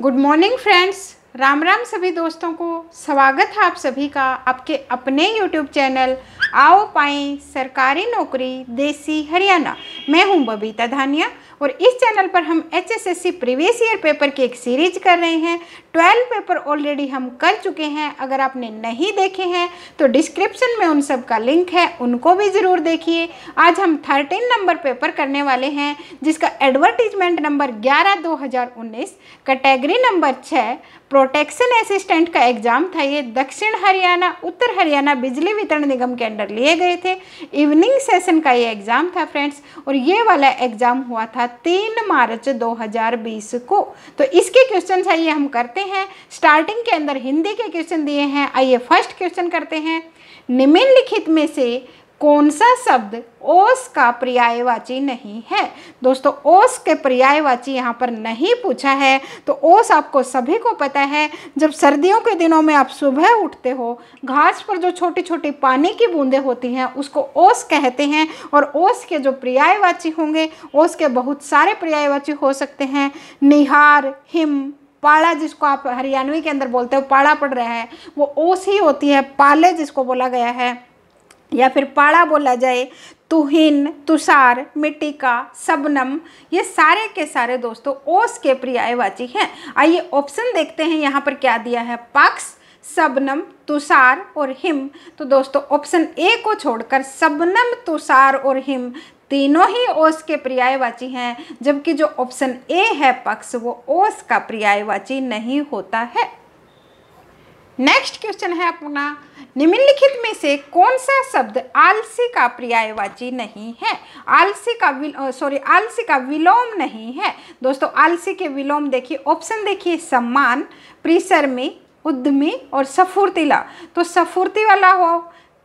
good morning friends Ram Ram सभी दोस्तों को स्वागत है आप सभी का आपके अपने यूट्यूब चैनल आओ पाए सरकारी नौकरी देसी हरियाणा मैं हूं बबीता धानिया और इस चैनल पर हम H S S C previous year paper की एक सीरीज कर रहे हैं ट्वेल्व पेपर ऑलरेडी हम कर चुके हैं अगर आपने नहीं देखे हैं तो डिस्क्रिप्शन में उन सब का लिंक है उनको भी ज़रूर देखिए आज हम थर्टीन नंबर पेपर करने वाले हैं जिसका एडवर्टीजमेंट नंबर ग्यारह दो हज़ार उन्नीस कैटेगरी नंबर छः प्रोटेक्शन असिस्टेंट का एग्ज़ाम था ये दक्षिण हरियाणा उत्तर हरियाणा बिजली वितरण निगम के अंडर लिए गए थे इवनिंग सेशन का ये एग्ज़ाम था फ्रेंड्स और ये वाला एग्ज़ाम हुआ था तीन मार्च 2020 को तो इसके क्वेश्चन आइए हम करते हैं स्टार्टिंग के अंदर हिंदी के क्वेश्चन दिए हैं आइए फर्स्ट क्वेश्चन करते हैं निम्नलिखित में से कौन सा शब्द ओस का पर्यायवाची नहीं है दोस्तों ओस के पर्यायवाची यहाँ पर नहीं पूछा है तो ओस आपको सभी को पता है जब सर्दियों के दिनों में आप सुबह उठते हो घास पर जो छोटी छोटी पानी की बूंदें होती हैं उसको ओस कहते हैं और ओस के जो पर्यायवाची होंगे ओस के बहुत सारे पर्यायवाची हो सकते हैं निहार हिम पाला जिसको आप हरियाणवी के अंदर बोलते हो पाला पड़ रहा है वो ओस ही होती है पाले जिसको बोला गया है या फिर पाड़ा बोला जाए तुहिन तुषार मिट्टिका सबनम ये सारे के सारे दोस्तों ओस के पर्यायवाची हैं आइए ऑप्शन देखते हैं यहाँ पर क्या दिया है पक्ष सबनम तुषार और हिम तो दोस्तों ऑप्शन ए को छोड़कर सबनम तुषार और हिम तीनों ही ओस के पर्यायवाची हैं जबकि जो ऑप्शन ए है पक्ष वो ओस का पर्यायवाची नहीं होता है नेक्स्ट क्वेश्चन है अपना निम्नलिखित में से कौन सा शब्द आलसी का पर्यायवाची नहीं है आलसी का सॉरी आलसी का विलोम नहीं है दोस्तों आलसी के विलोम देखिए ऑप्शन देखिए सम्मान परिश्रमी उद्यमी और सफूर्तिला तो सफूर्ति वाला हो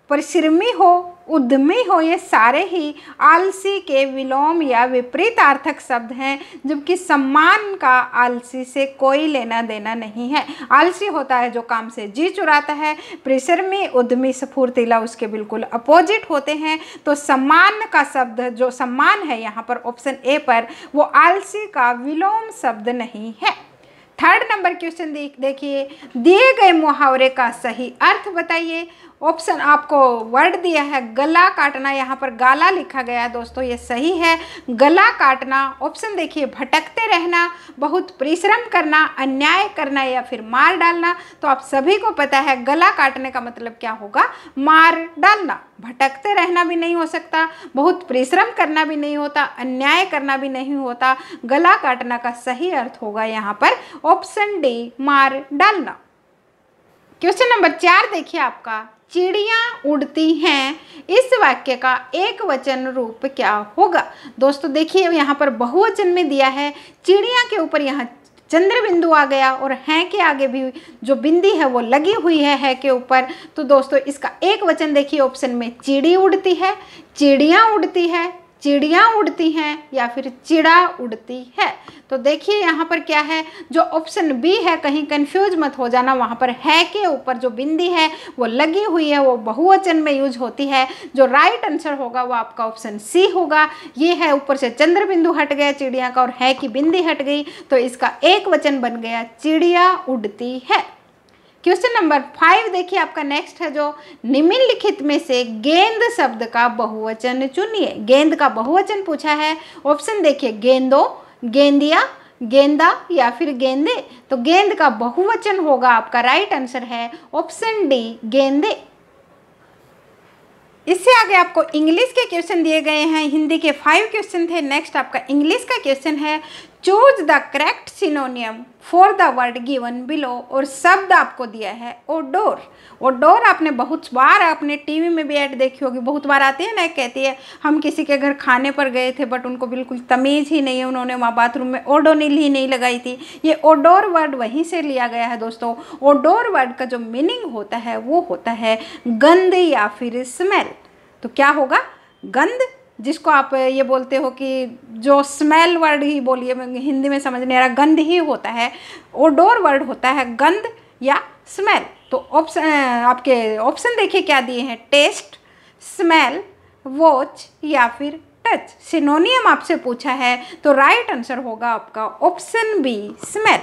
परिश्रमी हो उद्यमी हो ये सारे ही आलसी के विलोम या विपरीत आर्थक शब्द हैं जबकि सम्मान का आलसी से कोई लेना देना नहीं है आलसी होता है जो काम से जी चुराता है परिश्रमी उद्यमी स्फूर्तिला उसके बिल्कुल अपोजिट होते हैं तो सम्मान का शब्द जो सम्मान है यहाँ पर ऑप्शन ए पर वो आलसी का विलोम शब्द नहीं है थर्ड नंबर क्वेश्चन देखिए दिए गए मुहावरे का सही अर्थ बताइए ऑप्शन आपको वर्ड दिया है गला काटना यहाँ पर गाला लिखा गया है दोस्तों ये सही है गला काटना ऑप्शन देखिए भटकते रहना बहुत परिश्रम करना अन्याय करना या फिर मार डालना तो आप सभी को पता है गला काटने का मतलब क्या होगा मार डालना भटकते रहना भी नहीं हो सकता बहुत परिश्रम करना भी नहीं होता अन्याय करना भी नहीं होता गला काटना का सही अर्थ होगा यहाँ पर ऑप्शन डी मार डालना क्वेश्चन नंबर चार देखिए आपका चिड़िया उड़ती हैं इस वाक्य का एक वचन रूप क्या होगा दोस्तों देखिए यहाँ पर बहुवचन में दिया है चिड़िया के ऊपर यहाँ चंद्र बिंदु आ गया और हैं के आगे भी जो बिंदी है वो लगी हुई है है के ऊपर तो दोस्तों इसका एक वचन देखिए ऑप्शन में चिड़ी उड़ती है चिड़िया उड़ती है चिड़िया उड़ती हैं या फिर चिड़ा उड़ती है तो देखिए यहाँ पर क्या है जो ऑप्शन बी है कहीं कन्फ्यूज मत हो जाना वहाँ पर है के ऊपर जो बिंदी है वो लगी हुई है वो बहुवचन में यूज होती है जो राइट आंसर होगा वो आपका ऑप्शन सी होगा ये है ऊपर से चंद्र बिंदु हट गया चिड़िया का और है की बिंदी हट गई तो इसका एक वचन बन गया चिड़िया उड़ती है क्वेश्चन नंबर फाइव देखिए आपका नेक्स्ट है जो निम्नलिखित में से गेंद शब्द का बहुवचन चुनिए गेंद का बहुवचन पूछा है ऑप्शन देखिए गेंदो गेंदिया गेंदा या फिर गेंदे तो गेंद का बहुवचन होगा आपका राइट आंसर है ऑप्शन डी गेंदे इससे आगे आपको इंग्लिश के क्वेश्चन दिए गए हैं हिंदी के फाइव क्वेश्चन थे नेक्स्ट आपका इंग्लिश का क्वेश्चन है choose the correct synonym for the word given below और शब्द आपको दिया है ओडोर ओडोर आपने बहुत बार आपने टीवी में भी ऐड देखी होगी बहुत बार आती है ना कहती है हम किसी के घर खाने पर गए थे बट उनको बिल्कुल तमीज़ ही नहीं है उन्होंने वहाँ बाथरूम में ओडोनिल ही नहीं लगाई थी ये ओडोर वर्ड वहीं से लिया गया है दोस्तों ओडोर वर्ड का जो मीनिंग होता है वो होता है गंद या फिर स्मेल तो क्या होगा गंद जिसको आप ये बोलते हो कि जो स्मेल वर्ड ही बोलिए हिंदी में समझ नहीं आ रहा गंध ही होता है ओडोर वर्ड होता है गंध या स्मेल तो ऑप्शन आपके ऑप्शन देखिए क्या दिए हैं टेस्ट स्मेल वॉच या फिर टच सिनोनियम आपसे पूछा है तो राइट आंसर होगा आपका ऑप्शन बी स्मेल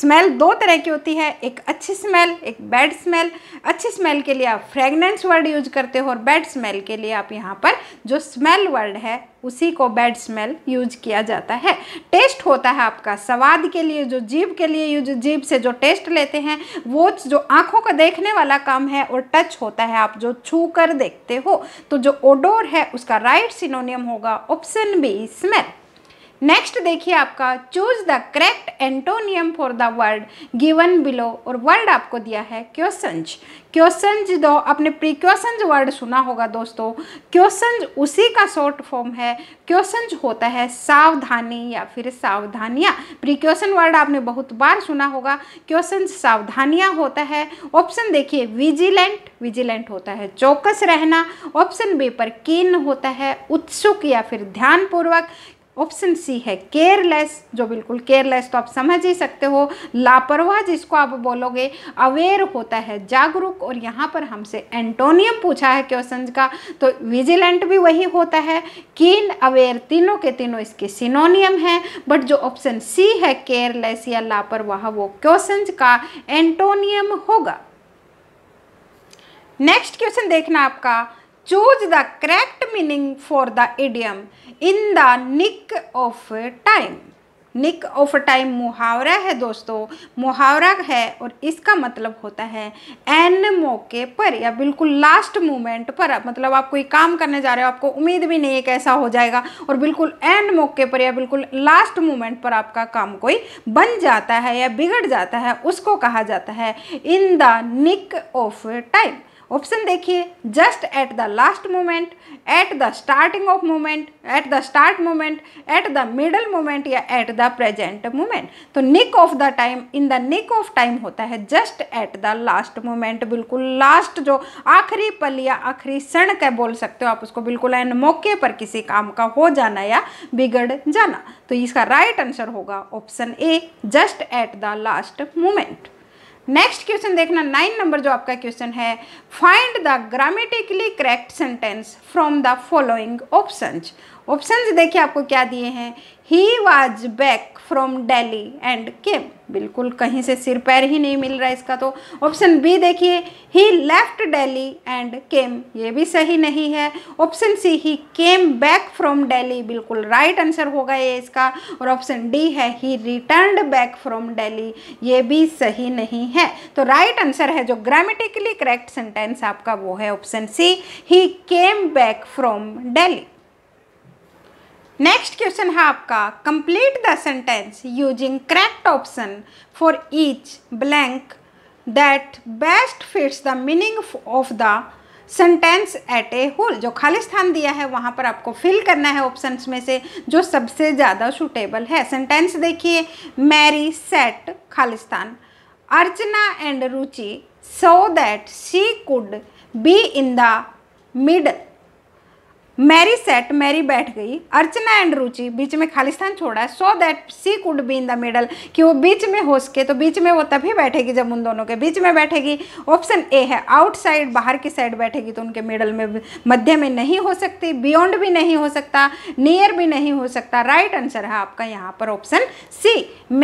स्मेल दो तरह की होती है एक अच्छी स्मेल एक बैड स्मेल अच्छी स्मेल के लिए आप फ्रेगनेंस वर्ड यूज करते हो और बैड स्मेल के लिए आप यहाँ पर जो स्मेल वर्ड है उसी को बैड स्मेल यूज किया जाता है टेस्ट होता है आपका स्वाद के लिए जो जीभ के लिए यूज जीभ से जो टेस्ट लेते हैं वो जो आँखों का देखने वाला काम है और टच होता है आप जो छू कर देखते हो तो जो ओडोर है उसका राइट सिनोनियम होगा ऑप्शन बी स्मेल नेक्स्ट देखिए आपका choose the correct antonym for the word given below और वर्ड आपको दिया है क्योसंज क्योसंज दो अपने प्रिक्योसंज वर्ड सुना होगा दोस्तों क्योसंज उसी का शॉर्ट फॉर्म है क्योसंज होता है सावधानी या फिर सावधानियाँ प्रिक्योसन वर्ड आपने बहुत बार सुना होगा क्योसंज सावधानियाँ होता है ऑप्शन देखिए विजिलेंट विजिलेंट होता है चौकस रहना ऑप्शन बी पर कीन होता है उत्सुक या फिर ध्यानपूर्वक ऑप्शन सी है केयरलेस जो बिल्कुल केयरलेस तो आप समझ ही सकते हो लापरवाह जिसको आप बोलोगे अवेयर होता है जागरूक और यहाँ पर हमसे एंटोनियम पूछा है क्वेश्चन का तो विजिलेंट भी वही होता है कीन अवेयर तीनों के तीनों इसके सिनोनियम हैं बट जो ऑप्शन सी है केयरलेस या लापरवाह वो क्वेश्चन का एंटोनियम होगा नेक्स्ट क्वेश्चन देखना आपका choose the correct meaning for the idiom in the nick of time nick of time मुहावरा है दोस्तों मुहावरा है और इसका मतलब होता है एन मौके पर या बिल्कुल लास्ट मोमेंट पर मतलब आप कोई काम करने जा रहे हो आपको उम्मीद भी नहीं है कि ऐसा हो जाएगा और बिल्कुल एंड मौके पर या बिल्कुल लास्ट मोमेंट पर आपका काम कोई बन जाता है या बिगड़ जाता है उसको कहा जाता है in the nick of time option देखिए just at the last moment at the starting of moment at the start moment at the middle moment या एट द प्रेजेंट मोमेंट तो nick of the time in the nick of time होता है just at the last moment बिल्कुल last जो आखिरी पल या आखिरी क्षण का बोल सकते हो आप उसको बिल्कुल एन मौके पर किसी काम का हो जाना या बिगड़ जाना तो इसका राइट आंसर होगा option A just at the last moment next question देखना नाइन नंबर जो आपका क्वेश्चन है find the grammatically correct sentence from the following options option देखिए आपको क्या दिए हैं he was back from Delhi and came बिल्कुल कहीं से सिर पैर ही नहीं मिल रहा इसका तो ऑप्शन बी देखिए he left Delhi and came ये भी सही नहीं है option C he came back from Delhi बिल्कुल राइट right आंसर होगा ये इसका और ऑप्शन डी है he return back from Delhi ये भी सही नहीं है तो राइट right आंसर है जो ग्रामेटिकली करेक्ट सेंटेंस आपका वो है option C he came back from Delhi next question है आपका complete the sentence using correct option for each blank that best fits the meaning of the sentence at a whole जो खाली स्थान दिया है वहाँ पर आपको फिल करना है ऑप्शंस में से जो सबसे ज़्यादा सुटेबल है सेंटेंस देखिए मैरी सेट खाली स्थान Archana and Ruchi so that she could be in the middle Mary set Mary बैठ गई अर्चना एंड रुचि बीच में खालिस्तान छोड़ा so that she could be in the middle कि वो बीच में हो सके तो बीच में वो तभी बैठेगी जब उन दोनों के बीच में बैठेगी ऑप्शन ए है आउटसाइड बाहर की साइड बैठेगी तो उनके मिडल में मध्य में नहीं हो सकती बियॉन्ड भी नहीं हो सकता नियर भी नहीं हो सकता राइट right आंसर है आपका यहाँ पर option C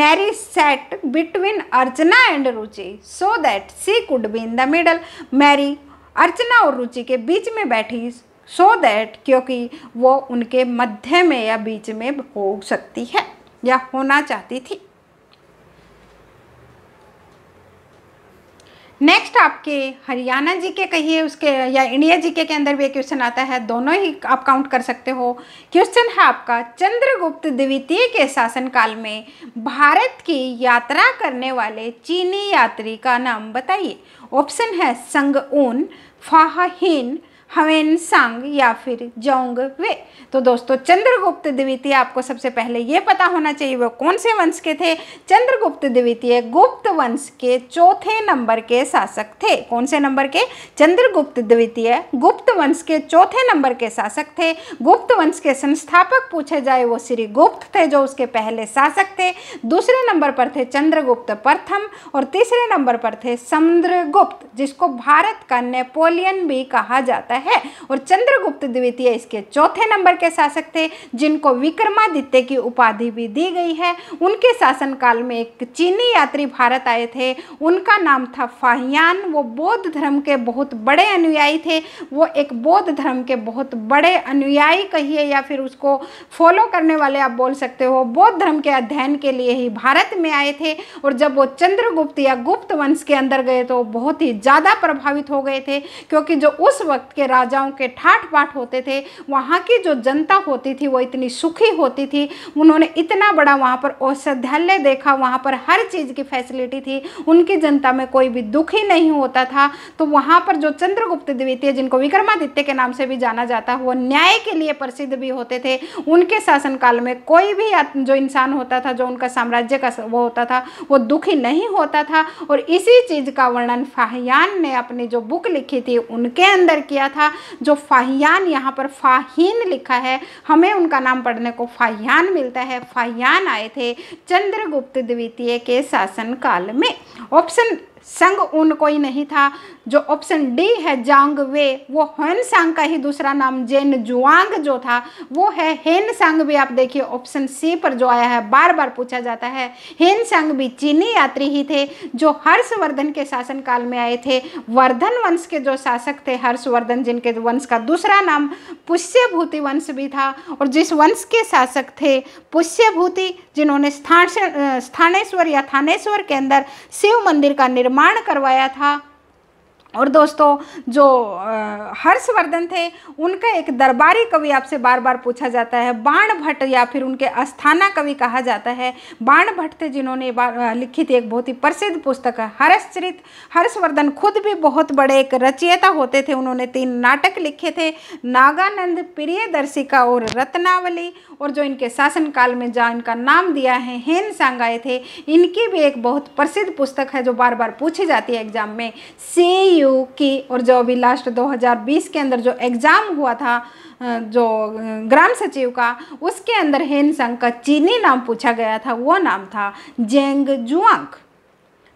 Mary set between Archana and Ruchi so that she could be in the middle Mary Archana और रुचि के बीच में बैठी सो so दैट क्योंकि वो उनके मध्य में या बीच में हो सकती है या होना चाहती थी नेक्स्ट आपके हरियाणा जी के कहिए उसके या इंडिया जी के अंदर भी एक क्वेश्चन आता है दोनों ही आप काउंट कर सकते हो क्वेश्चन है आपका चंद्रगुप्त द्वितीय के शासनकाल में भारत की यात्रा करने वाले चीनी यात्री का नाम बताइए ऑप्शन है उन फाहन हवेन सांग या फिर जोंग वे तो दोस्तों चंद्रगुप्त द्वितीय आपको सबसे पहले ये पता होना चाहिए वो कौन से वंश के थे चंद्रगुप्त द्वितीय गुप्त वंश के चौथे नंबर के शासक थे कौन से नंबर के चंद्रगुप्त द्वितीय गुप्त वंश के चौथे नंबर के शासक थे गुप्त वंश के संस्थापक पूछे जाए वो श्री गुप्त थे जो उसके पहले शासक थे दूसरे नंबर पर थे चंद्रगुप्त प्रथम और तीसरे नंबर पर थे समुद्रगुप्त जिसको भारत का नेपोलियन भी कहा जाता है है और चंद्रगुप्त द्वितीय इसके चौथे नंबर के शासक थे जिनको विक्रमादित्य की उपाधि भी दी गई है उनके शासनकाल में एक चीनी यात्री भारत आए थे उनका नाम था फाहियान वो बौद्ध धर्म के बहुत बड़े अनुयायी थे वो एक बौद्ध धर्म के बहुत बड़े अनुयायी कहिए या फिर उसको फॉलो करने वाले आप बोल सकते हो बौद्ध धर्म के अध्ययन के लिए ही भारत में आए थे और जब वो चंद्रगुप्त या गुप्त वंश के अंदर गए तो बहुत ही ज़्यादा प्रभावित हो गए थे क्योंकि जो उस वक्त के राजाओं के ठाठ बाट होते थे वहाँ की जो जनता होती थी वो इतनी सुखी होती थी उन्होंने इतना बड़ा वहाँ पर औषधालय देखा वहाँ पर हर चीज़ की फैसिलिटी थी उनकी जनता में कोई भी दुखी नहीं होता था तो वहाँ पर जो चंद्रगुप्त द्वितीय जिनको विक्रमादित्य के नाम से भी जाना जाता है वो न्याय के लिए प्रसिद्ध भी होते थे उनके शासनकाल में कोई भी जो इंसान होता था जो उनका साम्राज्य का वो होता था वो दुखी नहीं होता था और इसी चीज़ का वर्णन फाहयान ने अपनी जो बुक लिखी थी उनके अंदर किया था जो फाहियान यहाँ पर फाहीन लिखा है हमें उनका नाम पढ़ने को फाहियान मिलता है फाहियान आए थे चंद्रगुप्त द्वितीय के शासनकाल में ऑप्शन संग उन कोई नहीं था जो ऑप्शन डी है जांग वे वो हेन सांग का ही दूसरा नाम जेन जुआंग जो था वो है हेन सांग भी आप देखिए ऑप्शन सी पर जो आया है बार बार पूछा जाता है हेन सांग भी चीनी यात्री ही थे जो हर्षवर्धन के शासनकाल में आए थे वर्धन वंश के जो शासक थे हर्षवर्धन जिनके वंश का दूसरा नाम पुष्यभूति वंश भी था और जिस वंश के शासक थे पुष्यभूति जिन्होंने स्थान स्थानेश्वर या थानेश्वर के अंदर शिव मंदिर का निर्माण निर्माण करवाया था और दोस्तों जो हर्षवर्धन थे उनका एक दरबारी कवि आपसे बार बार पूछा जाता है बाण भट्ट या फिर उनके अस्थाना कवि कहा जाता है बाण भट्ट थे जिन्होंने लिखी थी एक बहुत ही प्रसिद्ध पुस्तक है हर्षचरित हर्षवर्धन खुद भी बहुत बड़े एक रचयिता होते थे उन्होंने तीन नाटक लिखे थे नागानंद प्रियदर्शिका और रत्नावली और जो इनके शासनकाल में जहाँ इनका नाम दिया है हेन सांगाए थे इनकी भी एक बहुत प्रसिद्ध पुस्तक है जो बार बार पूछी जाती है एग्जाम में से यू की और जो अभी लास्ट 2020 के अंदर जो एग्ज़ाम हुआ था जो ग्राम सचिव का उसके अंदर हेनसंग का चीनी नाम पूछा गया था वो नाम था जेंग जुआंग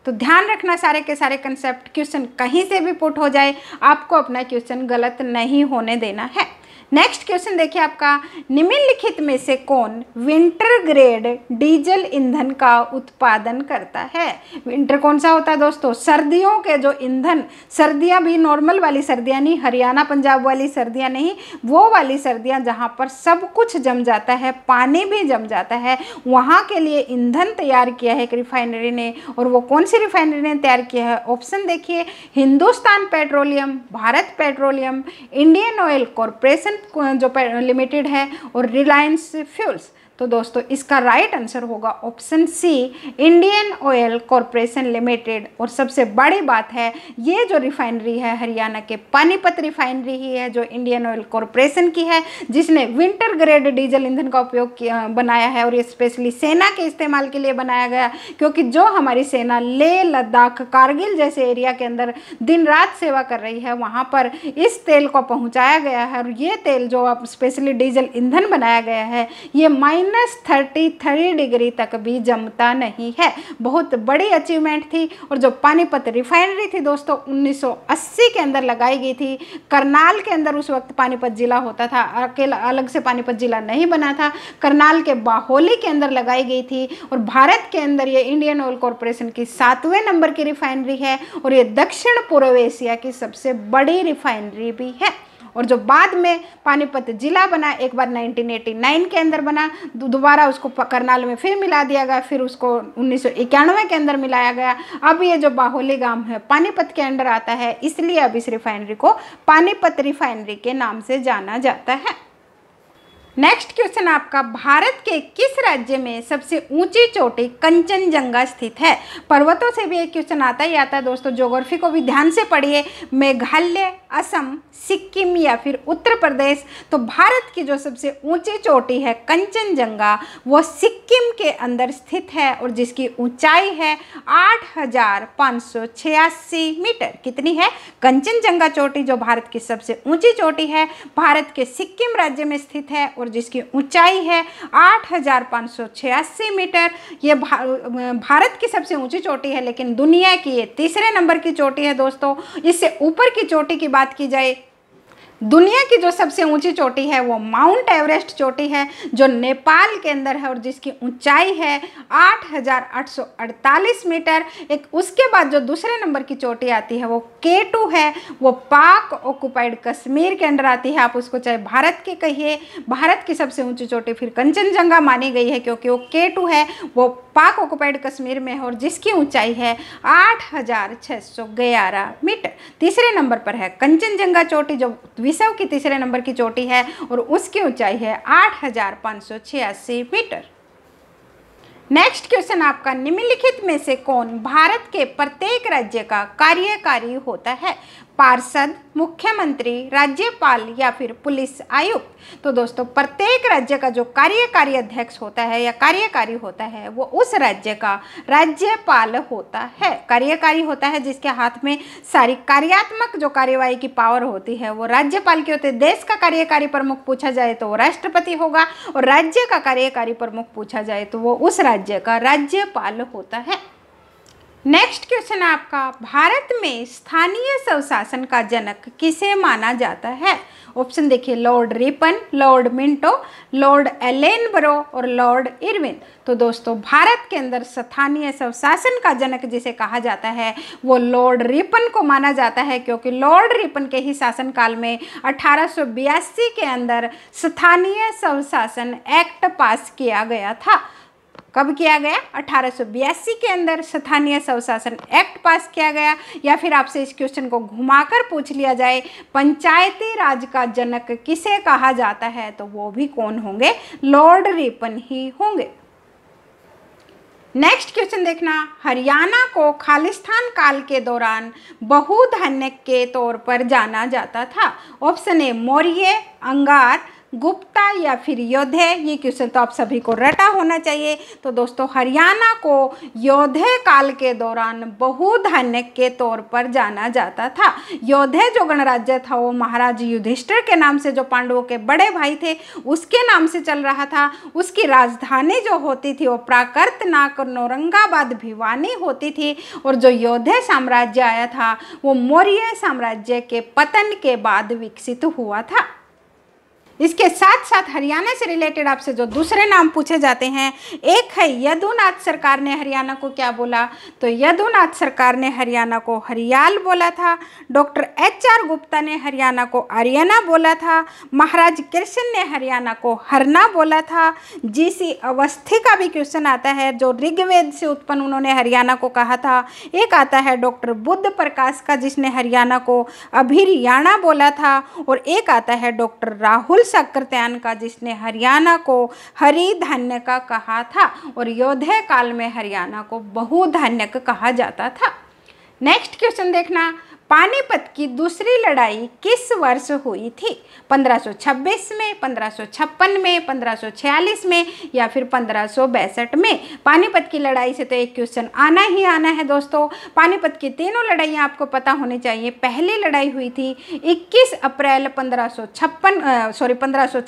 तो ध्यान रखना सारे के सारे कंसेप्ट क्वेश्चन कहीं से भी पुट हो जाए आपको अपना क्वेश्चन गलत नहीं होने देना है नेक्स्ट क्वेश्चन देखिए आपका निम्नलिखित में से कौन विंटर ग्रेड डीजल ईंधन का उत्पादन करता है विंटर कौन सा होता है दोस्तों सर्दियों के जो ईंधन सर्दियां भी नॉर्मल वाली सर्दियां नहीं हरियाणा पंजाब वाली सर्दियां नहीं वो वाली सर्दियां जहां पर सब कुछ जम जाता है पानी भी जम जाता है वहां के लिए ईंधन तैयार किया है एक रिफाइनरी ने और वो कौन सी रिफाइनरी ने तैयार किया है ऑप्शन देखिए Hindustan petroleum Bharat petroleum Indian oil corporation जो लिमिटेड है और रिलायंस फ्यूल्स तो दोस्तों इसका राइट आंसर होगा option C Indian oil corporation limited और सबसे बड़ी बात है ये जो रिफाइनरी है हरियाणा के पानीपत रिफाइनरी ही है जो इंडियन ऑयल कॉरपोरेशन की है जिसने विंटर ग्रेड डीजल ईंधन का उपयोग बनाया है और ये स्पेशली सेना के इस्तेमाल के लिए बनाया गया क्योंकि जो हमारी सेना लेह लद्दाख कारगिल जैसे एरिया के अंदर दिन रात सेवा कर रही है वहाँ पर इस तेल को पहुँचाया गया है और ये तेल जो आप स्पेशली डीजल ईंधन बनाया गया है ये माइन माइनस थर्टी थ्री डिग्री तक भी जमता नहीं है बहुत बड़ी अचीवमेंट थी और जो पानीपत रिफाइनरी थी दोस्तों 1980 के अंदर लगाई गई थी करनाल के अंदर उस वक्त पानीपत जिला होता था अकेला अलग से पानीपत जिला नहीं बना था करनाल के बाहोली के अंदर लगाई गई थी और भारत के अंदर ये इंडियन ऑयल कॉरपोरेशन की सातवें नंबर की रिफाइनरी है और ये दक्षिण पूर्व एशिया की सबसे बड़ी रिफाइनरी भी है और जो बाद में पानीपत जिला बना एक बार 1989 के अंदर बना दोबारा उसको करनाल में फिर मिला दिया गया फिर उसको उन्नीस के अंदर मिलाया गया अब ये जो बाहुली गांव है पानीपत के अंडर आता है इसलिए अब इस रिफाइनरी को पानीपत रिफाइनरी के नाम से जाना जाता है नेक्स्ट क्वेश्चन आपका भारत के किस राज्य में सबसे ऊंची चोटी कंचनजंगा स्थित है पर्वतों से भी एक क्वेश्चन आता ही आता है दोस्तों ज्योग्राफी को भी ध्यान से पढ़िए मेघालय असम सिक्किम या फिर उत्तर प्रदेश तो भारत की जो सबसे ऊंची चोटी है कंचनजंगा वो सिक्किम के अंदर स्थित है और जिसकी ऊंचाई है 8,586 मीटर कितनी है कंचनजंगा चोटी जो भारत की सबसे ऊंची चोटी है भारत के सिक्किम राज्य में स्थित है और जिसकी ऊंचाई है 8,586 मीटर ये भा, भारत की सबसे ऊंची चोटी है लेकिन दुनिया की ये तीसरे नंबर की चोटी है दोस्तों इससे ऊपर की चोटी की बात की जाए दुनिया की जो सबसे ऊंची चोटी है वो माउंट एवरेस्ट चोटी है जो नेपाल के अंदर है और जिसकी ऊंचाई है 8,848 मीटर एक उसके बाद जो दूसरे नंबर की चोटी आती है वो के टू है वो पाक ऑक्युपाइड कश्मीर के अंदर आती है आप उसको चाहे भारत के कहिए भारत की सबसे ऊंची चोटी फिर कंचनजंगा मानी गई है क्योंकि वो के टू है वो पाक ऑक्युपाइड कश्मीर में है और जिसकी ऊंचाई है आठ मीटर तीसरे नंबर पर है कंचनजंगा चोटी जो विश्व की तीसरे नंबर की चोटी है और उसकी ऊंचाई है आठ मीटर नेक्स्ट क्वेश्चन आपका निम्नलिखित में से कौन भारत के प्रत्येक राज्य का कार्यकारी होता है पार्षद मुख्यमंत्री राज्यपाल या फिर पुलिस आयुक्त तो दोस्तों प्रत्येक राज्य का जो कार्यकारी अध्यक्ष होता है या कार्यकारी होता है वो उस राज्य का राज्यपाल होता है कार्यकारी होता है जिसके हाथ में सारी कार्यात्मक जो कार्यवाही की पावर होती है वो राज्यपाल के होती है देश का कार्यकारी प्रमुख पूछा जाए तो वो राष्ट्रपति होगा और राज्य का कार्यकारी प्रमुख पूछा जाए तो वो उस राज्य का राज्यपाल होता है नेक्स्ट क्वेश्चन आपका भारत में स्थानीय स्वशासन का जनक किसे माना जाता है ऑप्शन देखिए Lord Ripon Lord Minto Lord Ellenborough और लॉर्ड इरविन तो दोस्तों भारत के अंदर स्थानीय स्वशासन का जनक जिसे कहा जाता है वो लॉर्ड रिपन को माना जाता है क्योंकि लॉर्ड रिपन के ही शासनकाल में अठारह के अंदर स्थानीय स्वशासन एक्ट पास किया गया था कब किया गया अठारह के अंदर स्थानीय स्वशासन एक्ट पास किया गया या फिर आपसे इस क्वेश्चन को घुमाकर पूछ लिया जाए पंचायती राज का जनक किसे कहा जाता है तो वो भी कौन होंगे लॉर्ड रिपन ही होंगे नेक्स्ट क्वेश्चन देखना हरियाणा को खालिस्तान काल के दौरान बहुधन्य के तौर पर जाना जाता था ऑप्शन ए मौर्य अंगार गुप्ता या फिर योद्धे ये क्वेश्चन तो आप सभी को रटा होना चाहिए तो दोस्तों हरियाणा को योद्धे काल के दौरान बहुधान्य के तौर पर जाना जाता था योद्धे जो गणराज्य था वो महाराज युधिष्ठिर के नाम से जो पांडवों के बड़े भाई थे उसके नाम से चल रहा था उसकी राजधानी जो होती थी वो प्राकृत नाक नौरंगाबाद भिवानी होती थी और जो योद्धे साम्राज्य आया था वो मौर्य साम्राज्य के पतन के बाद विकसित हुआ था इसके साथ साथ हरियाणा से रिलेटेड आपसे जो दूसरे नाम पूछे जाते हैं एक है यदुनाथ सरकार ने हरियाणा को क्या बोला तो यदुनाथ सरकार ने हरियाणा को हरियाल बोला था डॉक्टर एच आर गुप्ता ने हरियाणा को आर्यना बोला था महाराज कृष्ण ने हरियाणा को हरना बोला था जीसी अवस्थी का भी क्वेश्चन आता है जो ऋग्वेद से उत्पन्न उन्होंने हरियाणा को कहा था एक आता है डॉक्टर बुद्ध प्रकाश का जिसने हरियाणा को अभिरियाणा बोला था और एक आता है डॉक्टर राहुल शक्रतैन का जिसने हरियाणा को हरी धान्य का कहा था और योद्धे काल में हरियाणा को बहुधान्यक कहा जाता था नेक्स्ट क्वेश्चन देखना पानीपत की दूसरी लड़ाई किस वर्ष हुई थी 1526 में 1556 में 1546 में या फिर पंद्रह में पानीपत की लड़ाई से तो एक क्वेश्चन आना ही आना है दोस्तों पानीपत की तीनों लड़ाइयाँ आपको पता होनी चाहिए पहली लड़ाई हुई थी 21 अप्रैल पंद्रह सॉरी पंद्रह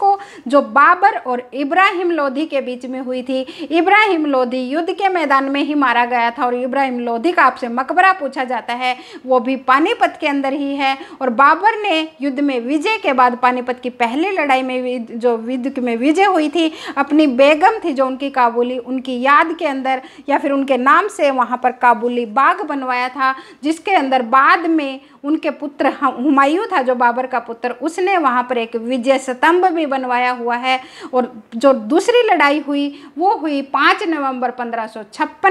को जो बाबर और इब्राहिम लोधी के बीच में हुई थी इब्राहिम लोधी युद्ध के मैदान में ही मारा गया था और इब्राहिम लोधी का आपसे मकबरा पूछा जाता है वो भी पानीपत के अंदर ही है और बाबर ने युद्ध में विजय के बाद पानीपत की पहली लड़ाई में जो युद्ध में विजय हुई थी अपनी बेगम थी जो उनकी काबुली उनकी याद के अंदर या फिर उनके नाम से वहाँ पर काबुली बाग बनवाया था जिसके अंदर बाद में उनके पुत्र हुमायूं था जो बाबर का पुत्र उसने वहाँ पर एक विजय स्तंभ भी बनवाया हुआ है और जो दूसरी लड़ाई हुई वो हुई पाँच नवंबर पंद्रह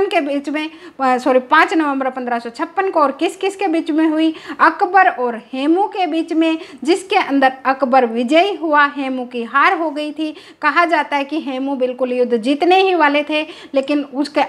के बीच में सॉरी पाँच नवंबर पंद्रह को और किस किस के बीच में हुई अकबर और हेमू के बीच में जिसके अंदर अकबर विजयी हुआ हेमू की हार हो गई थी कहा जाता है कि हेमू बिल्कुल युद्ध जीतने ही वाले थे लेकिन उसके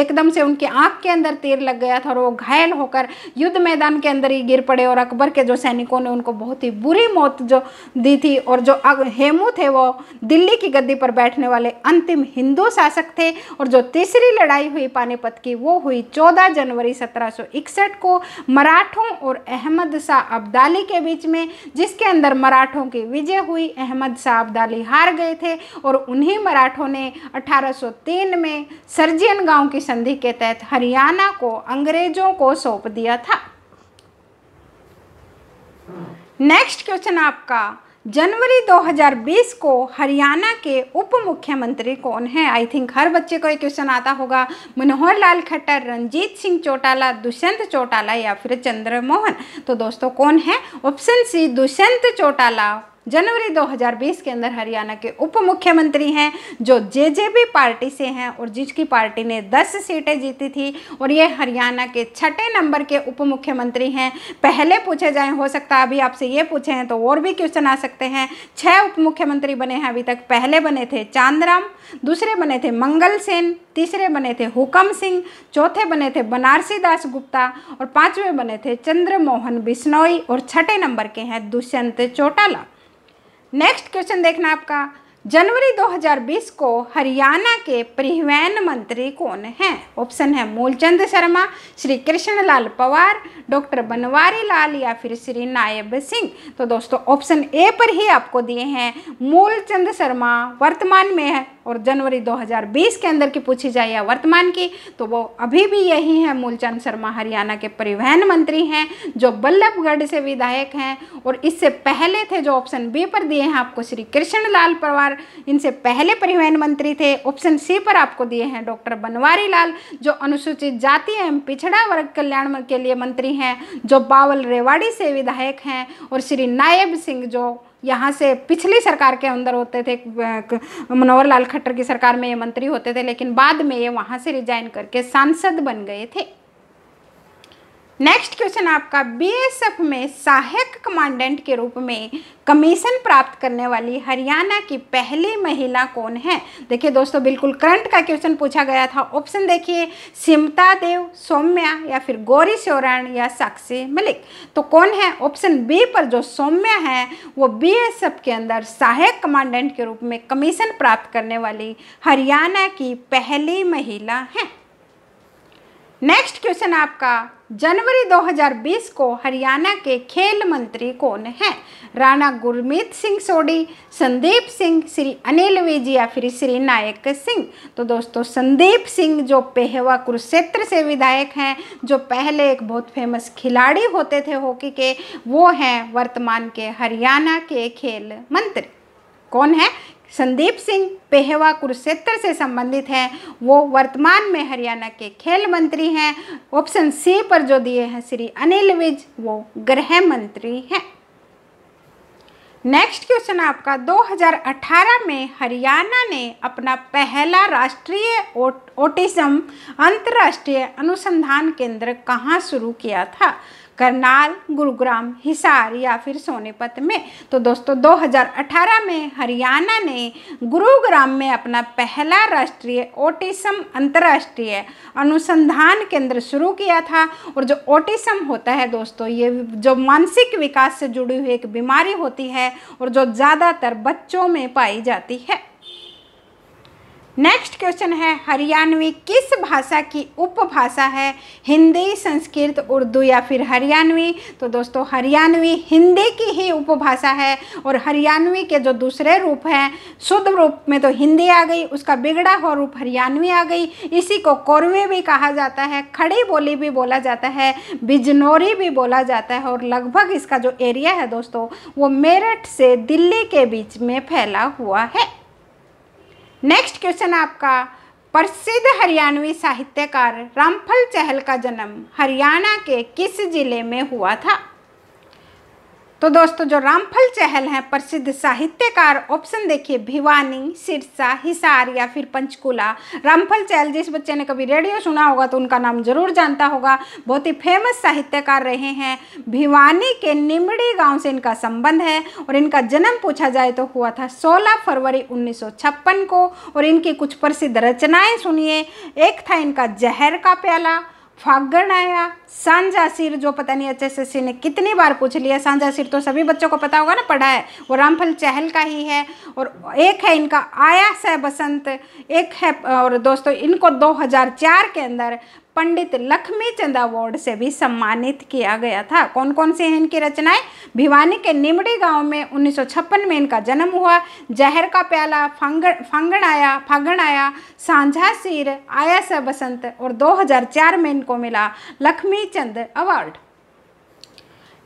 एकदम से उनकी आँख के अंदर तीर लग गया था और वो घायल होकर युद्ध मैदान के अंदर ही गिर पड़े और अकबर के जो सैनिकों ने उनको बहुत ही बुरी मौत जो दी थी और जो हेमू थे वो दिल्ली की गद्दी पर बैठने वाले अंतिम हिंदू शासक थे और जो तीसरी लड़ाई हुई पानीपत की वो हुई 14 जनवरी 1761 को मराठों और अहमद शाह अब्दाली के बीच में जिसके अंदर मराठों की विजय हुई अहमद शाह अब्दाली हार गए थे और उन्हीं मराठों ने 1803 में सर्जियन गांव की संधि के तहत हरियाणा को अंग्रेजों को सौंप दिया था नेक्स्ट क्वेश्चन आपका जनवरी 2020 को हरियाणा के उप मुख्यमंत्री कौन है आई थिंक हर बच्चे को ये क्वेश्चन आता होगा मनोहर लाल खट्टर रंजीत सिंह चौटाला दुष्यंत चौटाला या फिर चंद्रमोहन तो दोस्तों कौन है ऑप्शन सी दुष्यंत चौटाला जनवरी 2020 के अंदर हरियाणा के उप मुख्यमंत्री हैं जो जेजेपी पार्टी से हैं और जिसकी पार्टी ने 10 सीटें जीती थी और ये हरियाणा के छठे नंबर के उप मुख्यमंत्री हैं पहले पूछे जाएं हो सकता है अभी आपसे ये पूछे हैं तो और भी क्वेश्चन आ सकते हैं छः उप मुख्यमंत्री बने हैं अभी तक पहले बने थे चांदराम दूसरे बने थे मंगल सेन तीसरे बने थे हुकम सिंह चौथे बने थे बनारसी दास गुप्ता और पाँचवें बने थे चंद्रमोहन बिश्नोई और छठे नंबर के हैं दुष्यंत चौटाला नेक्स्ट क्वेश्चन देखना आपका जनवरी 2020 को हरियाणा के परिवहन मंत्री कौन हैं ऑप्शन है मूलचंद शर्मा श्री कृष्ण लाल पवार डॉक्टर बनवारी लाल या फिर श्री नायब सिंह तो दोस्तों ऑप्शन ए पर ही आपको दिए हैं मूलचंद शर्मा वर्तमान में है और जनवरी 2020 के अंदर की पूछी जाए वर्तमान की तो वो अभी भी यही है मूलचंद शर्मा हरियाणा के परिवहन मंत्री हैं जो बल्लभगढ़ से विधायक हैं और इससे पहले थे जो ऑप्शन बी पर दिए हैं आपको श्री कृष्ण लाल पवार इनसे पहले परिवहन मंत्री थे ऑप्शन सी पर आपको दिए हैं डॉक्टर बनवारी लाल जो अनुसूचित जाति एवं पिछड़ा वर्ग कल्याण के लिए मंत्री हैं जो बावल रेवाड़ी से विधायक हैं और श्री नायब सिंह जो यहाँ से पिछली सरकार के अंदर होते थे मनोहर लाल खट्टर की सरकार में ये मंत्री होते थे लेकिन बाद में ये वहाँ से रिजाइन करके सांसद बन गए थे नेक्स्ट क्वेश्चन आपका बीएसएफ में सहायक कमांडेंट के रूप में कमीशन प्राप्त करने वाली हरियाणा की पहली महिला कौन है देखिए दोस्तों बिल्कुल करंट का क्वेश्चन पूछा गया था ऑप्शन देखिए सिमता देव सौम्या या फिर गौरी सोरण या साक्षी मलिक तो कौन है ऑप्शन बी पर जो सौम्या है वो बीएसएफ के अंदर सहायक कमांडेंट के रूप में कमीशन प्राप्त करने वाली हरियाणा की पहली महिला है नेक्स्ट क्वेश्चन आपका जनवरी 2020 को हरियाणा के खेल मंत्री कौन है राणा गुरमीत सिंह सोडी संदीप सिंह श्री अनिल विज या फिर श्री नायक सिंह तो दोस्तों संदीप सिंह जो पेहवा कुरुक्षेत्र से विधायक हैं जो पहले एक बहुत फेमस खिलाड़ी होते थे हॉकी के वो हैं वर्तमान के हरियाणा के खेल मंत्री कौन है संदीप सिंह पेहवा कुरुक्षेत्र से संबंधित हैं वो वर्तमान में हरियाणा के खेल मंत्री हैं ऑप्शन सी पर जो दिए हैं श्री अनिल विज वो गृह मंत्री हैं नेक्स्ट क्वेश्चन आपका 2018 में हरियाणा ने अपना पहला राष्ट्रीय ओटिज्म अंतर्राष्ट्रीय अनुसंधान केंद्र कहाँ शुरू किया था करनाल गुरुग्राम हिसार या फिर सोनीपत में तो दोस्तों 2018 में हरियाणा ने गुरुग्राम में अपना पहला राष्ट्रीय ओटिसम अंतर्राष्ट्रीय अनुसंधान केंद्र शुरू किया था और जो ओटिसम होता है दोस्तों ये जो मानसिक विकास से जुड़ी हुई एक बीमारी होती है और जो ज़्यादातर बच्चों में पाई जाती है नेक्स्ट क्वेश्चन है हरियाणवी किस भाषा की उपभाषा है हिंदी संस्कृत उर्दू या फिर हरियाणवी तो दोस्तों हरियाणवी हिंदी की ही उपभाषा है और हरियाणवी के जो दूसरे रूप हैं शुद्ध रूप में तो हिंदी आ गई उसका बिगड़ा हुआ रूप हरियाणवी आ गई इसी को कौरवी भी कहा जाता है खड़ी बोली भी बोला जाता है बिजनौरी भी बोला जाता है और लगभग इसका जो एरिया है दोस्तों वो मेरठ से दिल्ली के बीच में फैला हुआ है नेक्स्ट क्वेश्चन आपका प्रसिद्ध हरियाणवी साहित्यकार रामफल चहल का जन्म हरियाणा के किस जिले में हुआ था तो दोस्तों जो रामफल चहल हैं प्रसिद्ध साहित्यकार ऑप्शन देखिए भिवानी सिरसा हिसार या फिर पंचकुला रामफल चहल जिस बच्चे ने कभी रेडियो सुना होगा तो उनका नाम जरूर जानता होगा बहुत ही फेमस साहित्यकार रहे हैं भिवानी के निमड़ी गांव से इनका संबंध है और इनका जन्म पूछा जाए तो हुआ था सोलह फरवरी उन्नीस को और इनकी कुछ प्रसिद्ध रचनाएँ सुनिए एक था इनका जहर का प्याला फागण आया सांझा सिर जो पता नहीं एच एस एस सी ने कितनी बार पूछ लिया सांझा सिर तो सभी बच्चों को पता होगा ना पढ़ा है वो रामफल चहल का ही है और एक है इनका आया स बसंत एक है और दोस्तों इनको 2004 के अंदर पंडित लक्ष्मी चंद अवार्ड से भी सम्मानित किया गया था कौन कौन से हैं इनकी रचनाएं भिवानी के निमड़ी गांव में 1956 में इनका जन्म हुआ जहर का प्याला फंगण फंगण आया फागण आया सांझा सिर आया स बसंत और 2004 में इनको मिला Lakshmi Chand award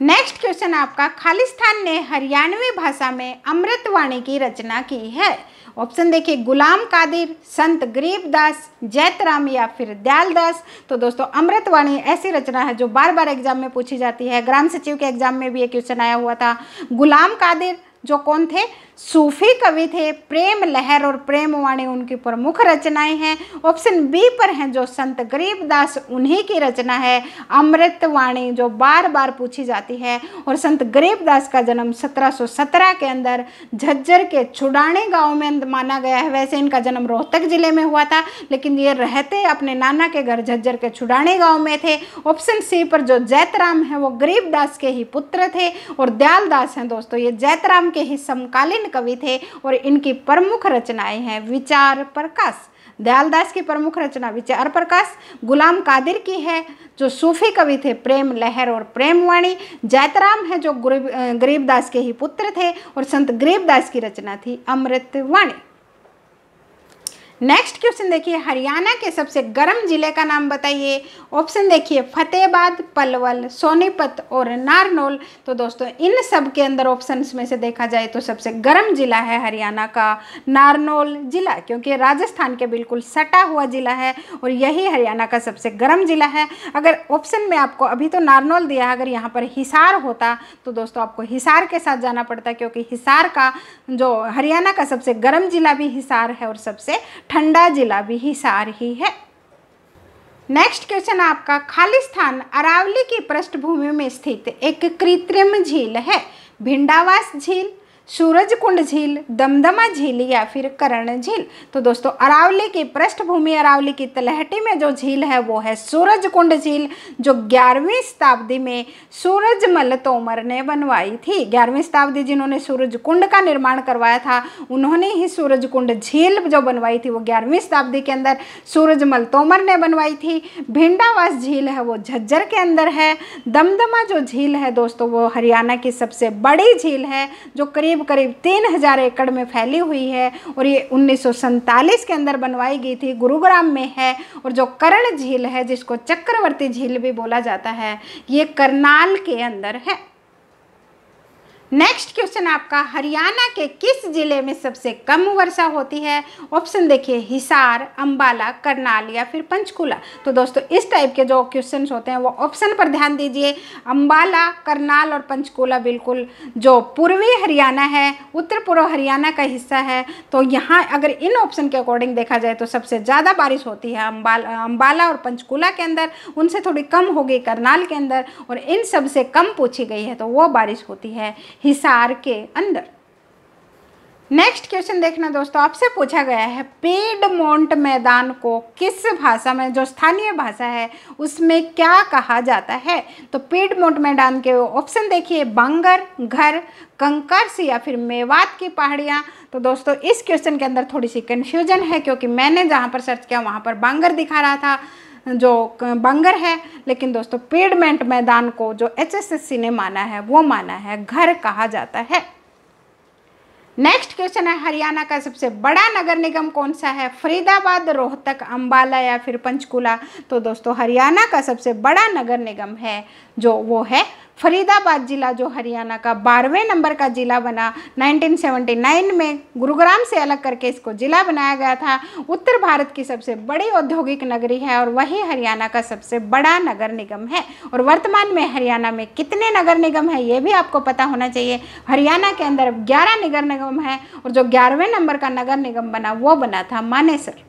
next question आपका खालिस्तान ने हरियाणवी भाषा में अमृतवाणी की रचना की है ऑप्शन देखिए गुलाम कादिर संत गरीबदास जैतराम या फिर दयालदास तो दोस्तों अमृतवाणी ऐसी रचना है जो बार बार एग्जाम में पूछी जाती है ग्राम सचिव के एग्जाम में भी ये क्वेश्चन आया हुआ था गुलाम कादिर जो कौन थे सूफी कवि थे प्रेम लहर और प्रेम वाणी उनकी प्रमुख रचनाएं हैं ऑप्शन बी पर हैं जो संत गरीबदास उन्हीं की रचना है अमृत वाणी जो बार बार पूछी जाती है और संत गरीबदास का जन्म 1717 के अंदर झज्जर के छुड़ाने गांव में माना गया है वैसे इनका जन्म रोहतक ज़िले में हुआ था लेकिन ये रहते अपने नाना के घर झज्जर के छुड़ाने गाँव में थे ऑप्शन सी पर जो जैतराम है वो गरीबदास के ही पुत्र थे और दयालदास हैं दोस्तों ये जैतराम के ही समकालीन कवि थे और इनकी प्रमुख रचनाएं हैं विचार प्रकाश दयालदास की प्रमुख रचना विचार प्रकाश गुलाम कादिर की है जो सूफी कवि थे प्रेम लहर और प्रेम वाणी जैतराम है जो गरीबदास के ही पुत्र थे और संत गरीबदास की रचना थी अमृतवाणी नेक्स्ट क्वेश्चन देखिए हरियाणा के सबसे गर्म जिले का नाम बताइए ऑप्शन देखिए फतेहबाद पलवल सोनीपत और नारनौल तो दोस्तों इन सब के अंदर ऑप्शन में से देखा जाए तो सबसे गर्म जिला है हरियाणा का नारनौल जिला क्योंकि राजस्थान के बिल्कुल सटा हुआ जिला है और यही हरियाणा का सबसे गर्म जिला है अगर ऑप्शन में आपको अभी तो नारनौल दिया है अगर यहाँ पर हिसार होता तो दोस्तों आपको हिसार के साथ जाना पड़ता क्योंकि हिसार का जो हरियाणा का सबसे गर्म जिला भी हिसार है और सबसे ठंडा जिला भी हिसार ही है नेक्स्ट क्वेश्चन आपका खालिस्थान अरावली की पृष्ठभूमि में स्थित एक कृत्रिम झील है भिंडावास झील सूरजकुंड झील दमदमा झील या फिर करण झील तो दोस्तों अरावली की पृष्ठभूमि अरावली की तलहटी में जो झील है वो है सूरजकुंड झील जो ग्यारहवीं शताब्दी में सूरजमल तोमर ने बनवाई थी ग्यारहवीं शताब्दी जिन्होंने सूरजकुंड का निर्माण करवाया था उन्होंने ही सूरजकुंड झील जो बनवाई थी वो ग्यारहवीं शताब्दी के अंदर सूरजमल तोमर ने बनवाई थी भिंडावास झील है वो झज्जर के अंदर है दमदमा जो झील है दोस्तों वो हरियाणा की सबसे बड़ी झील है जो करीब करीब करीब तीन हजार एकड़ में फैली हुई है और ये उन्नीस के अंदर बनवाई गई थी गुरुग्राम में है और जो करण झील है जिसको चक्रवर्ती झील भी बोला जाता है ये करनाल के अंदर है नेक्स्ट क्वेश्चन आपका हरियाणा के किस जिले में सबसे कम वर्षा होती है ऑप्शन देखिए हिसार अंबाला करनाल या फिर पंचकुला तो दोस्तों इस टाइप के जो क्वेश्चन होते हैं वो ऑप्शन पर ध्यान दीजिए अंबाला करनाल और पंचकुला बिल्कुल जो पूर्वी हरियाणा है उत्तर पूर्व हरियाणा का हिस्सा है तो यहाँ अगर इन ऑप्शन के अकॉर्डिंग देखा जाए तो सबसे ज़्यादा बारिश होती है अम्बाला अम्बाला और पंचकूला के अंदर उनसे थोड़ी कम होगी करनाल के अंदर और इन सबसे कम पूछी गई है तो वो बारिश होती है हिसार के अंदर नेक्स्ट क्वेश्चन देखना दोस्तों आपसे पूछा गया है पेड पेडमोंट मैदान को किस भाषा में जो स्थानीय भाषा है उसमें क्या कहा जाता है तो पेड मोंट मैदान के ऑप्शन देखिए बांगर घर कंकर्स या फिर मेवात की पहाड़ियाँ तो दोस्तों इस क्वेश्चन के अंदर थोड़ी सी कन्फ्यूजन है क्योंकि मैंने जहाँ पर सर्च किया वहाँ पर बांगर दिखा रहा था जो बंगर है लेकिन दोस्तों पेडमेंट मैदान को जो एचएसएससी ने माना है वो माना है घर कहा जाता है नेक्स्ट क्वेश्चन है हरियाणा का सबसे बड़ा नगर निगम कौन सा है फरीदाबाद रोहतक अंबाला या फिर पंचकुला तो दोस्तों हरियाणा का सबसे बड़ा नगर निगम है जो वो है फरीदाबाद ज़िला जो हरियाणा का बारहवें नंबर का ज़िला बना 1979 में गुरुग्राम से अलग करके इसको ज़िला बनाया गया था उत्तर भारत की सबसे बड़ी औद्योगिक नगरी है और वही हरियाणा का सबसे बड़ा नगर निगम है और वर्तमान में हरियाणा में कितने नगर निगम है ये भी आपको पता होना चाहिए हरियाणा के अंदर ग्यारह नगर निगम है और जो ग्यारहवें नंबर का नगर निगम बना वो बना था मानेसर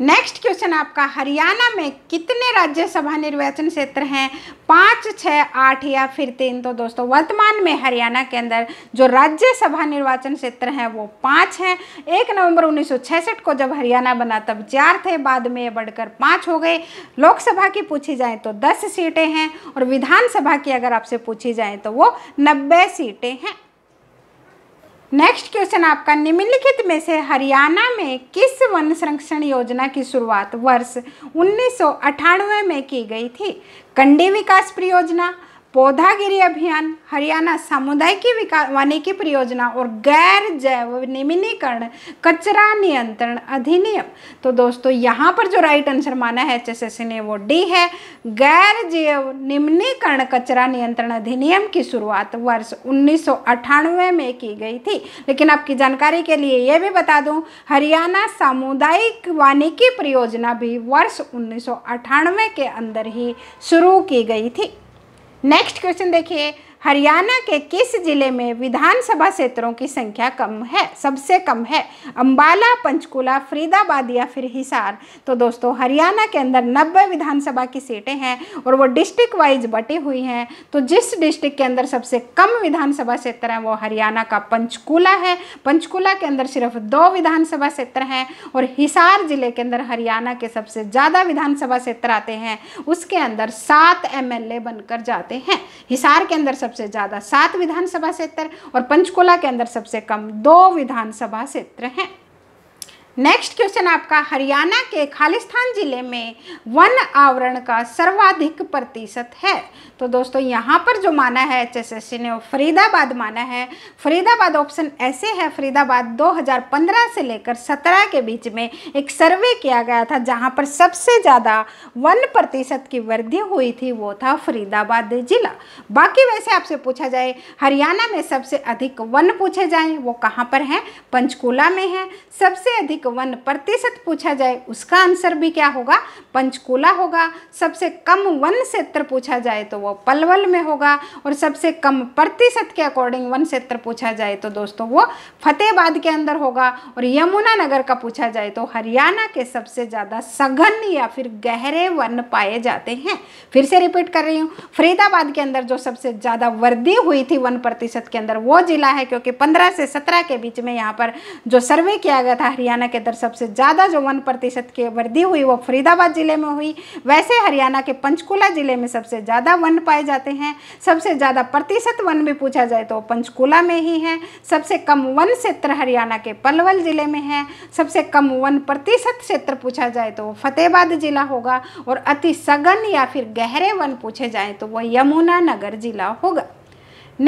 नेक्स्ट क्वेश्चन आपका हरियाणा में कितने राज्यसभा निर्वाचन क्षेत्र हैं पाँच छः आठ या फिर तीन तो दोस्तों वर्तमान में हरियाणा के अंदर जो राज्यसभा निर्वाचन क्षेत्र हैं वो पाँच हैं एक नवंबर 1966 को जब हरियाणा बना तब चार थे बाद में ये बढ़कर पाँच हो गए लोकसभा की पूछी जाए तो दस सीटें हैं और विधानसभा की अगर आपसे पूछी जाए तो वो नब्बे सीटें हैं नेक्स्ट क्वेश्चन आपका निम्नलिखित में से हरियाणा में किस वन संरक्षण योजना की शुरुआत वर्ष उन्नीस में की गई थी कंडी विकास परियोजना पौधागिरी अभियान हरियाणा सामुदायिकी विकास वानिकी परियोजना और गैर जैव निमिनीकरण कचरा नियंत्रण अधिनियम तो दोस्तों यहाँ पर जो राइट आंसर माना है एच ने वो डी है गैर जैव निम्नीकरण कचरा नियंत्रण अधिनियम की शुरुआत वर्ष उन्नीस में की गई थी लेकिन आपकी जानकारी के लिए यह भी बता दूँ हरियाणा सामुदायिक वानिकी परियोजना भी वर्ष उन्नीस के अंदर ही शुरू की गई थी नेक्स्ट क्वेश्चन देखिए हरियाणा के किस जिले में विधानसभा क्षेत्रों की संख्या कम है सबसे कम है अम्बाला पंचकुला फरीदाबाद या फिर हिसार तो दोस्तों हरियाणा के अंदर नब्बे विधानसभा की सीटें हैं और वो डिस्ट्रिक्ट वाइज बटी हुई हैं तो जिस डिस्ट्रिक्ट के अंदर सबसे कम विधानसभा क्षेत्र हैं वो हरियाणा का पंचकूला है पंचकूला के अंदर सिर्फ दो विधानसभा क्षेत्र हैं और हिसार जिले के अंदर हरियाणा के सबसे ज़्यादा विधानसभा क्षेत्र आते हैं उसके अंदर सात एम बनकर जाते हैं हिसार के अंदर सब सबसे ज़्यादा सात विधानसभा क्षेत्र और पंचकुला के अंदर सबसे कम दो विधानसभा क्षेत्र हैं नेक्स्ट क्वेश्चन आपका हरियाणा के खालिस्तान ज़िले में वन आवरण का सर्वाधिक प्रतिशत है तो दोस्तों यहाँ पर जो माना है एच ने वो फरीदाबाद माना है फरीदाबाद ऑप्शन ऐसे है फरीदाबाद 2015 से लेकर 17 के बीच में एक सर्वे किया गया था जहाँ पर सबसे ज़्यादा वन प्रतिशत की वृद्धि हुई थी वो था फरीदाबाद ज़िला बाकी वैसे आपसे पूछा जाए हरियाणा में सबसे अधिक वन पूछे जाएँ वो कहाँ पर हैं पंचकूला में हैं सबसे अधिक वन प्रतिशत पूछा जाए उसका आंसर भी क्या होगा पंचकूला होगा सबसे कम वन क्षेत्र पूछा जाए तो वो पलवल में होगा और सबसे कम प्रतिशत के अकॉर्डिंग वन क्षेत्र पूछा जाए तो दोस्तों वो फतेहबाद के अंदर होगा और यमुना नगर का पूछा जाए तो हरियाणा के सबसे ज़्यादा सघन या फिर गहरे वन पाए जाते हैं फिर से रिपीट कर रही हूँ फरीदाबाद के अंदर जो सबसे ज़्यादा वृद्धि हुई थी वन प्रतिशत के अंदर वो जिला है क्योंकि पंद्रह से सत्रह के बीच में यहाँ पर जो सर्वे किया गया था हरियाणा के दर सबसे ज़्यादा जो वन प्रतिशत की वृद्धि हुई वो फरीदाबाद ज़िले में हुई वैसे हरियाणा के पंचकूला ज़िले में सबसे ज़्यादा वन पाए जाते हैं सबसे ज़्यादा प्रतिशत वन भी पूछा जाए तो पंचकूला में ही है सबसे कम वन क्षेत्र हरियाणा के पलवल ज़िले में है सबसे कम वन प्रतिशत क्षेत्र पूछा जाए तो फतेहबाद ज़िला होगा और अति सघन या फिर गहरे वन पूछे जाए तो वो यमुनानगर ज़िला होगा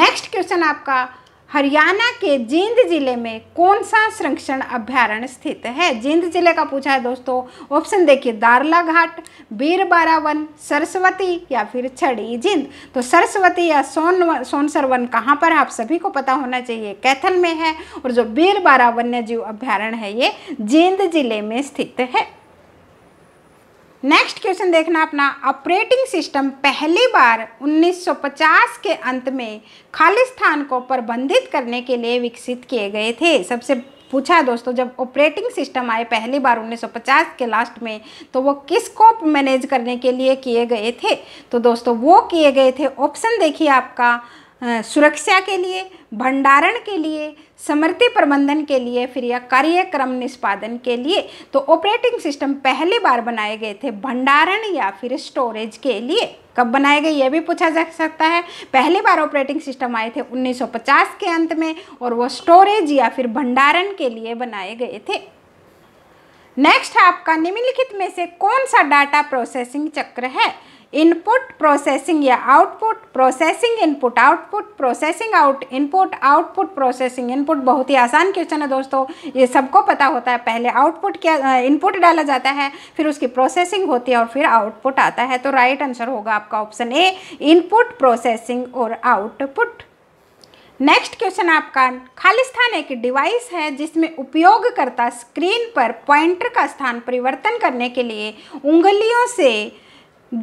नेक्स्ट क्वेश्चन आपका हरियाणा के जींद जिले में कौन सा संरक्षण अभ्यारण्य स्थित है जींद जिले का पूछा है दोस्तों ऑप्शन देखिए दारला घाट बीर वन सरस्वती या फिर छड़ी जींद तो सरस्वती या सोन सोनसर वन कहाँ पर है आप सभी को पता होना चाहिए कैथल में है और जो बीर बारा वन्य जीव अभ्यारण्य है ये जींद जिले में स्थित है नेक्स्ट क्वेश्चन देखना अपना ऑपरेटिंग सिस्टम पहली बार 1950 के अंत में खालिस्तान को प्रबंधित करने के लिए विकसित किए गए थे सबसे पूछा दोस्तों जब ऑपरेटिंग सिस्टम आए पहली बार 1950 के लास्ट में तो वो किसको मैनेज करने के लिए किए गए थे तो दोस्तों वो किए गए थे ऑप्शन देखिए आपका सुरक्षा के लिए भंडारण के लिए समृद्धि प्रबंधन के लिए फिर या कार्यक्रम निष्पादन के लिए तो ऑपरेटिंग सिस्टम पहली बार बनाए गए थे भंडारण या फिर स्टोरेज के लिए कब बनाए गए यह भी पूछा जा सकता है पहली बार ऑपरेटिंग सिस्टम आए थे 1950 के अंत में और वो स्टोरेज या फिर भंडारण के लिए बनाए गए थे नेक्स्ट है आपका निम्नलिखित में से कौन सा डाटा प्रोसेसिंग चक्र है इनपुट प्रोसेसिंग या output processing input output processing out input output processing input बहुत ही आसान क्वेश्चन है दोस्तों ये सबको पता होता है पहले आउटपुट क्या इनपुट डाला जाता है फिर उसकी प्रोसेसिंग होती है और फिर आउटपुट आता है तो राइट आंसर होगा आपका ऑप्शन ए इनपुट प्रोसेसिंग और आउटपुट नेक्स्ट क्वेश्चन आपका खालिस्तान एक डिवाइस है जिसमें उपयोगकर्ता स्क्रीन पर पॉइंटर का स्थान परिवर्तन करने के लिए उंगलियों से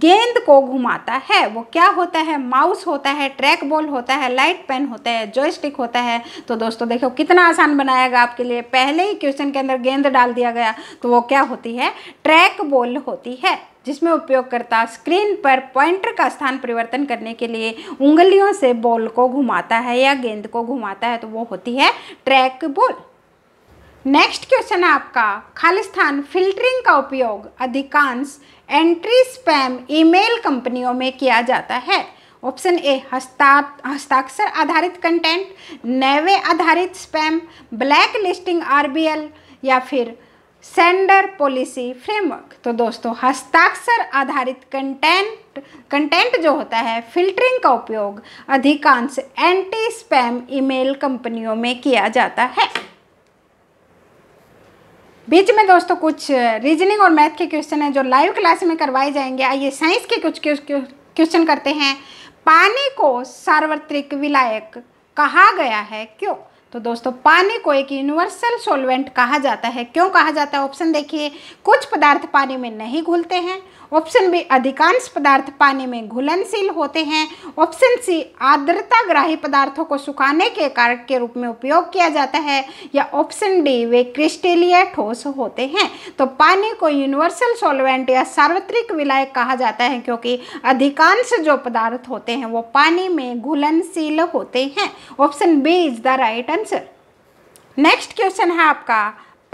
गेंद को घुमाता है वो क्या होता है माउस होता है ट्रैक बॉल होता है लाइट पेन होता है जॉयस्टिक होता है तो दोस्तों देखो कितना आसान बनाया गया आपके लिए पहले ही क्वेश्चन के अंदर गेंद डाल दिया गया तो वो क्या होती है ट्रैक बॉल होती है जिसमें उपयोगकर्ता स्क्रीन पर पॉइंटर का स्थान परिवर्तन करने के लिए उंगलियों से बॉल को घुमाता है या गेंद को घुमाता है तो वो होती है ट्रैक बॉल नेक्स्ट क्वेश्चन है आपका खालिस्तान फिल्टरिंग का उपयोग अधिकांश एंट्री स्पैम ईमेल कंपनियों में किया जाता है ऑप्शन ए हस्ता हस्ताक्षर आधारित कंटेंट नैवे आधारित स्पैम ब्लैक लिस्टिंग आर या फिर सेंडर पॉलिसी फ्रेमवर्क तो दोस्तों हस्ताक्षर आधारित कंटेंट कंटेंट जो होता है फिल्टरिंग का उपयोग अधिकांश एंटी स्पैम ईमेल कंपनियों में किया जाता है बीच में दोस्तों कुछ रीजनिंग और मैथ के क्वेश्चन हैं जो लाइव क्लास में करवाए जाएंगे आइए साइंस के कुछ क्वेश्चन करते हैं पानी को सार्वत्रिक विलायक कहा गया है क्यों तो दोस्तों पानी को एक यूनिवर्सल सॉल्वेंट कहा जाता है क्यों कहा जाता है ऑप्शन देखिए कुछ पदार्थ पानी में नहीं घुलते हैं ऑप्शन बी अधिकांश पदार्थ पानी में घुलनशील होते हैं ऑप्शन सी आर्द्रता ग्राही पदार्थों को सुखाने के कारक के रूप में उपयोग किया जाता है या ऑप्शन डी वे क्रिस्टेलिय ठोस होते हैं तो पानी को यूनिवर्सल सॉल्वेंट या सार्वत्रिक विलायक कहा जाता है क्योंकि अधिकांश जो पदार्थ होते हैं वो पानी में घुलनशील होते हैं option B is the right answer next question है आपका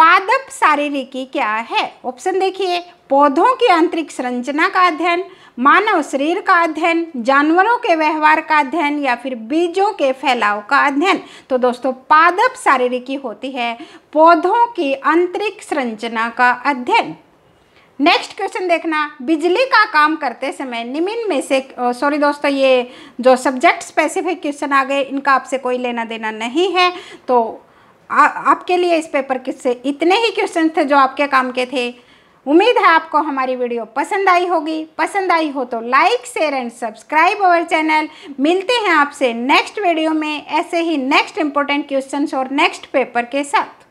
पादप शारीरिकी क्या है ऑप्शन देखिए पौधों की आंतरिक संरचना का अध्ययन मानव शरीर का अध्ययन जानवरों के व्यवहार का अध्ययन या फिर बीजों के फैलाव का अध्ययन तो दोस्तों पादप शारीरिकी होती है पौधों की आंतरिक संरचना का अध्ययन नेक्स्ट क्वेश्चन देखना बिजली का काम करते समय निम्न में से सॉरी दोस्तों ये जो सब्जेक्ट स्पेसिफिक क्वेश्चन आ गए इनका आपसे कोई लेना देना नहीं है तो आपके लिए इस पेपर से इतने ही क्वेश्चन थे जो आपके काम के थे उम्मीद है आपको हमारी वीडियो पसंद आई होगी पसंद आई हो तो like share and subscribe our channel मिलते हैं आपसे नेक्स्ट वीडियो में ऐसे ही नेक्स्ट इंपॉर्टेंट क्वेश्चंस और नेक्स्ट पेपर के साथ